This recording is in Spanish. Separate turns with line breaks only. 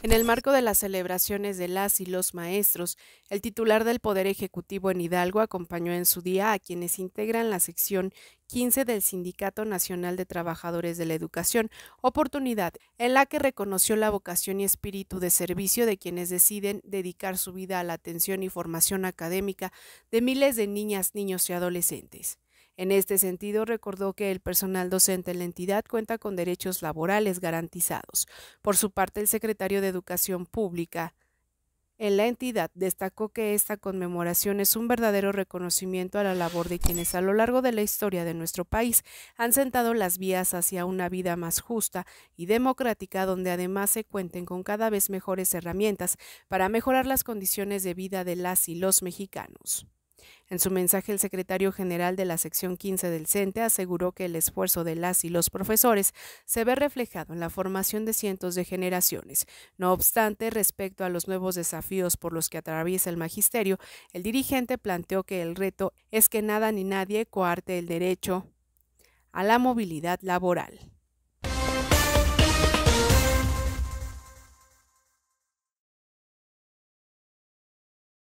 En el marco de las celebraciones de las y los maestros, el titular del Poder Ejecutivo en Hidalgo acompañó en su día a quienes integran la sección 15 del Sindicato Nacional de Trabajadores de la Educación, oportunidad en la que reconoció la vocación y espíritu de servicio de quienes deciden dedicar su vida a la atención y formación académica de miles de niñas, niños y adolescentes. En este sentido, recordó que el personal docente en la entidad cuenta con derechos laborales garantizados. Por su parte, el secretario de Educación Pública, en la entidad destacó que esta conmemoración es un verdadero reconocimiento a la labor de quienes a lo largo de la historia de nuestro país han sentado las vías hacia una vida más justa y democrática donde además se cuenten con cada vez mejores herramientas para mejorar las condiciones de vida de las y los mexicanos. En su mensaje, el secretario general de la sección 15 del CENTE aseguró que el esfuerzo de las y los profesores se ve reflejado en la formación de cientos de generaciones. No obstante, respecto a los nuevos desafíos por los que atraviesa el magisterio, el dirigente planteó que el reto es que nada ni nadie coarte el derecho a la movilidad laboral.